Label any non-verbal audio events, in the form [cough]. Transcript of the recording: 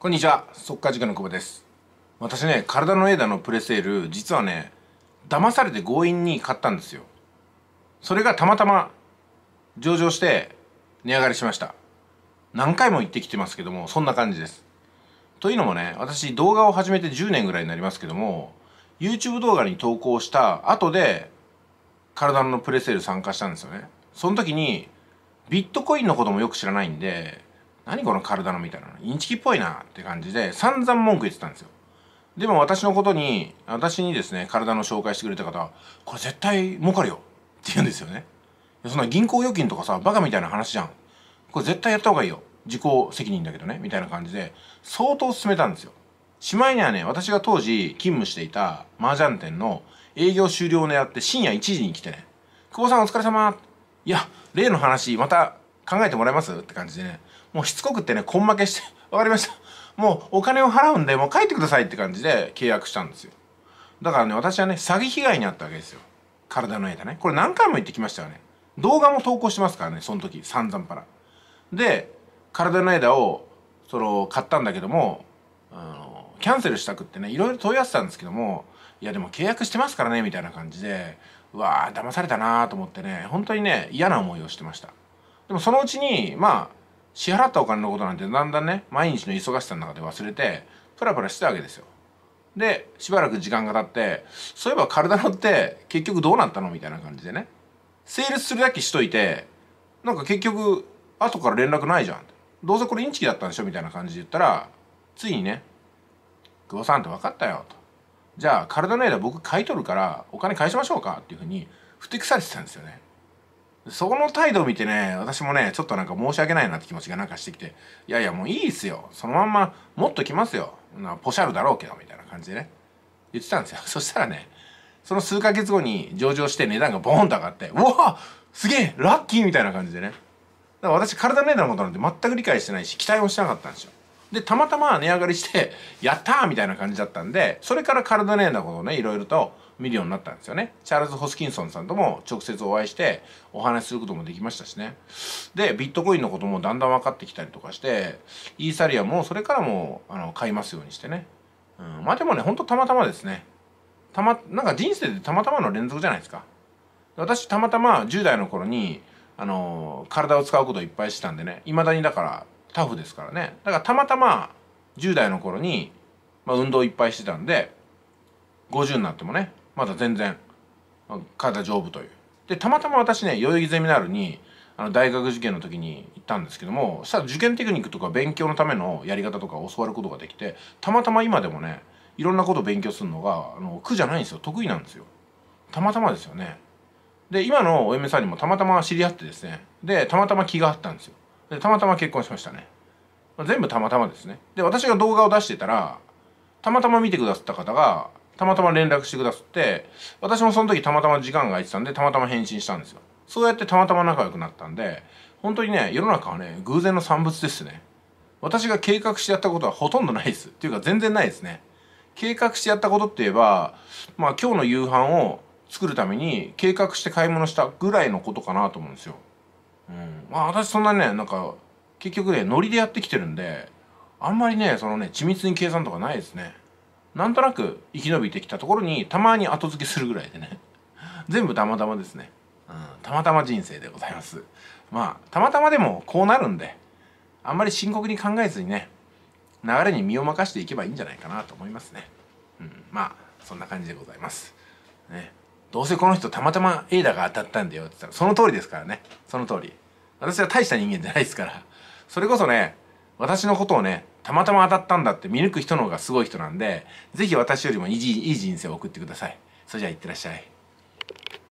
こんにちは、速稼塾の久保です。私ね、体のエダのプレセール、実はね、騙されて強引に買ったんですよ。それがたまたま上場して値上がりしました。何回も言ってきてますけども、そんな感じです。というのもね、私動画を始めて10年ぐらいになりますけども、YouTube 動画に投稿した後で、体のプレセール参加したんですよね。その時に、ビットコインのこともよく知らないんで、何この体のみたいなインチキっぽいなって感じで散々文句言ってたんですよでも私のことに私にですね体の紹介してくれた方これ絶対儲かるよって言うんですよねそんな銀行預金とかさバカみたいな話じゃんこれ絶対やった方がいいよ自己責任だけどねみたいな感じで相当進めたんですよしまいにはね私が当時勤務していた麻雀店の営業終了を狙って深夜1時に来てね久保さんお疲れ様いや例の話また考えてもらえますって感じでねもうしつこくってね根負けして「分 [laughs] かりましたもうお金を払うんでもう帰ってください」って感じで契約したんですよだからね私はね詐欺被害に遭ったわけですよ体の間ねこれ何回も言ってきましたよね動画も投稿してますからねその時散々パラで体の枝をその買ったんだけどもあのキャンセルしたくってねいろいろ問い合わせたんですけどもいやでも契約してますからねみたいな感じでうわー騙されたなーと思ってね本当にね嫌な思いをしてましたでもそのうちにまあ支払ったお金のことなんてだんだんね毎日の忙しさの中で忘れてプラプラしてたわけですよでしばらく時間が経ってそういえば体のって結局どうなったのみたいな感じでねセールするだけしといてなんか結局後から連絡ないじゃんどうせこれインチキだったんでしょみたいな感じで言ったらついにね久保さんって分かったよとじゃあ体の間僕買い取るからお金返しましょうかっていうふうにふてくされてたんですよねそこの態度を見てね、私もね、ちょっとなんか申し訳ないなって気持ちがなんかしてきて、いやいやもういいっすよ。そのまんま、もっと来ますよ。なポシャルだろうけど、みたいな感じでね。言ってたんですよ。[laughs] そしたらね、その数ヶ月後に上場して値段がボーンと上がって、うわすげえラッキーみたいな感じでね。だから私、体の値段のことなんて全く理解してないし、期待もしなかったんですよ。でたまたま値上がりして [laughs] やったーみたいな感じだったんでそれから体ねえなことをねいろいろと見るようになったんですよねチャールズ・ホスキンソンさんとも直接お会いしてお話しすることもできましたしねでビットコインのこともだんだん分かってきたりとかしてイーサリアもそれからもあの買いますようにしてね、うん、まあでもねほんとたまたまですねたまなんか人生でたまたまの連続じゃないですか私たまたま10代の頃にあの体を使うことをいっぱいしてたんでねいまだにだからタフですからねだからたまたま10代の頃に、まあ、運動いっぱいしてたんで50になってもねまだ全然体丈夫というでたまたま私ね代々木ゼミナールにあの大学受験の時に行ったんですけどもしたら受験テクニックとか勉強のためのやり方とか教わることができてたまたま今でもねいろんなことを勉強するのがあの苦じゃないんですよ得意なんですよたまたまですよねで今のお嫁さんにもたまたま知り合ってですねでたまたま気があったんですよでたまたま結婚しましたね全部たまたまですねで私が動画を出してたらたまたま見てくださった方がたまたま連絡してくださって私もその時たまたま時間が空いてたんでたまたま返信したんですよそうやってたまたま仲良くなったんで本当にね世の中はね偶然の産物ですね私が計画してやったことはほとんどないですっていうか全然ないですね計画してやったことって言えばまあ今日の夕飯を作るために計画して買い物したぐらいのことかなと思うんですようん、まあ私そんなねなんか結局ねノリでやってきてるんであんまりねそのね緻密に計算とかないですねなんとなく生き延びてきたところにたまに後付けするぐらいでね [laughs] 全部たまたまですね、うん、たまたま人生でございますまあたまたまでもこうなるんであんまり深刻に考えずにね流れに身を任していけばいいんじゃないかなと思いますね、うん、まあそんな感じでございますねどうせこの人たまたま A だが当たったんだよって言ったらその通りですからねその通り私は大した人間じゃないですからそれこそね私のことをねたまたま当たったんだって見抜く人の方がすごい人なんで是非私よりもいいいい人生を送ってくださいそれじゃあいってらっしゃい